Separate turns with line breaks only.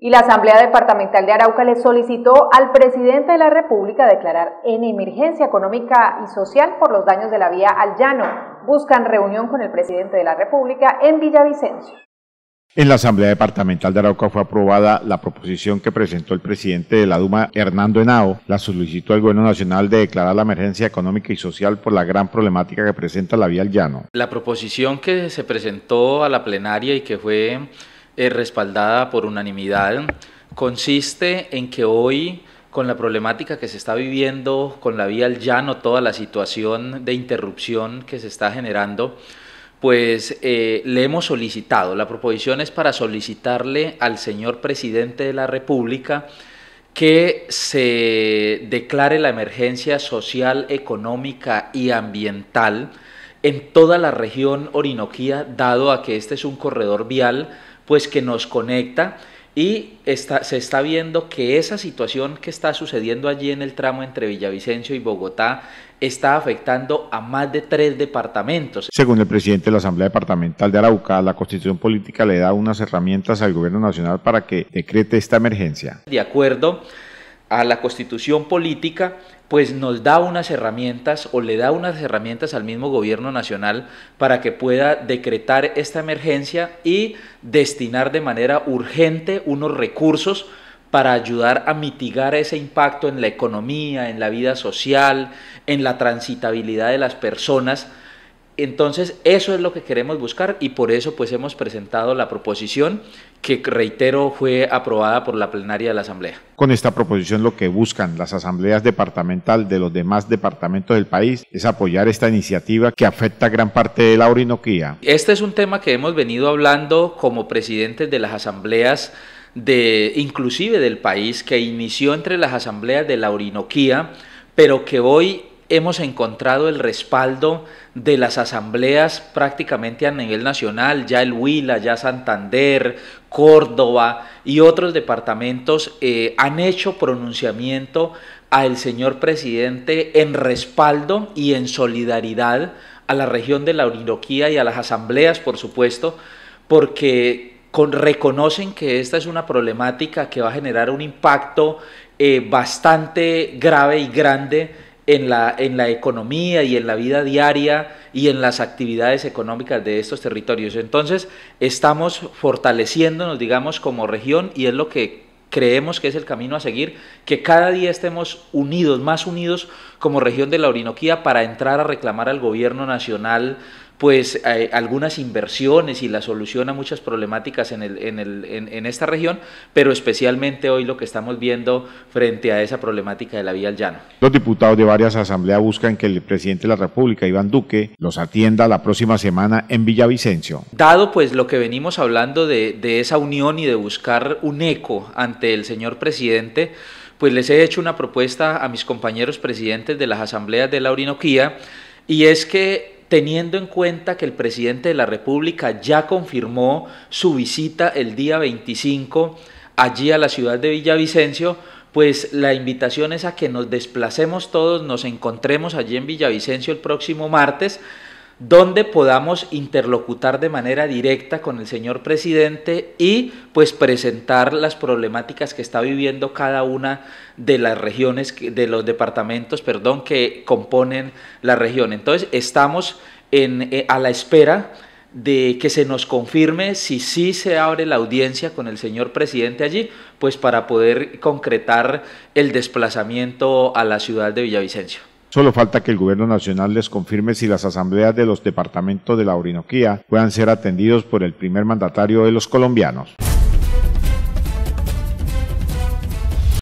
Y la Asamblea Departamental de Arauca le solicitó al presidente de la República declarar en emergencia económica y social por los daños de la vía al llano. Buscan reunión con el presidente de la República en Villavicencio.
En la Asamblea Departamental de Arauca fue aprobada la proposición que presentó el presidente de la Duma, Hernando Henao, la solicitó al Gobierno Nacional de declarar la emergencia económica y social por la gran problemática que presenta la vía al llano.
La proposición que se presentó a la plenaria y que fue eh, respaldada por unanimidad, consiste en que hoy con la problemática que se está viviendo, con la vía al llano, toda la situación de interrupción que se está generando, pues eh, le hemos solicitado, la proposición es para solicitarle al señor presidente de la República que se declare la emergencia social, económica y ambiental en toda la región orinoquía, dado a que este es un corredor vial pues que nos conecta y se está viendo que esa situación que está sucediendo allí en el tramo entre Villavicencio y Bogotá está afectando a más de tres departamentos.
Según el presidente de la Asamblea Departamental de Arauca, la Constitución Política le da unas herramientas al Gobierno Nacional para que decrete esta emergencia.
De acuerdo a la constitución política, pues nos da unas herramientas o le da unas herramientas al mismo gobierno nacional para que pueda decretar esta emergencia y destinar de manera urgente unos recursos para ayudar a mitigar ese impacto en la economía, en la vida social, en la transitabilidad de las personas entonces, eso es lo que queremos buscar y por eso pues hemos presentado la proposición que reitero fue aprobada por la plenaria de la Asamblea.
Con esta proposición lo que buscan las asambleas departamental de los demás departamentos del país es apoyar esta iniciativa que afecta gran parte de la Orinoquía.
Este es un tema que hemos venido hablando como presidentes de las asambleas de inclusive del país que inició entre las asambleas de la Orinoquía, pero que hoy hemos encontrado el respaldo de las asambleas prácticamente a nivel nacional, ya el Huila, ya Santander, Córdoba y otros departamentos eh, han hecho pronunciamiento al señor presidente en respaldo y en solidaridad a la región de la Orinoquía y a las asambleas, por supuesto, porque reconocen que esta es una problemática que va a generar un impacto eh, bastante grave y grande en la, en la economía y en la vida diaria y en las actividades económicas de estos territorios. Entonces, estamos fortaleciéndonos, digamos, como región y es lo que creemos que es el camino a seguir, que cada día estemos unidos, más unidos como región de la Orinoquía para entrar a reclamar al gobierno nacional pues eh, algunas inversiones y la solución a muchas problemáticas en, el, en, esta región, pero especialmente hoy lo que estamos viendo frente a esa problemática de la vía al llano.
Los diputados de varias asambleas buscan que el presidente de la República, Iván Duque, los atienda la próxima semana en Villavicencio.
Dado pues lo que venimos hablando de, de esa unión y de buscar un eco ante el señor presidente, pues les he hecho una propuesta a mis compañeros presidentes de las asambleas de la Orinoquía y es que teniendo en cuenta que el presidente de la República ya confirmó su visita el día 25 allí a la ciudad de Villavicencio, pues la invitación es a que nos desplacemos todos, nos encontremos allí en Villavicencio el próximo martes donde podamos interlocutar de manera directa con el señor presidente y pues presentar las problemáticas que está viviendo cada una de las regiones, de los departamentos, perdón, que componen la región. Entonces estamos en, eh, a la espera de que se nos confirme si sí se abre la audiencia con el señor presidente allí, pues para poder concretar el desplazamiento a la ciudad de Villavicencio.
Solo falta que el gobierno nacional les confirme si las asambleas de los departamentos de la Orinoquía puedan ser atendidos por el primer mandatario de los colombianos.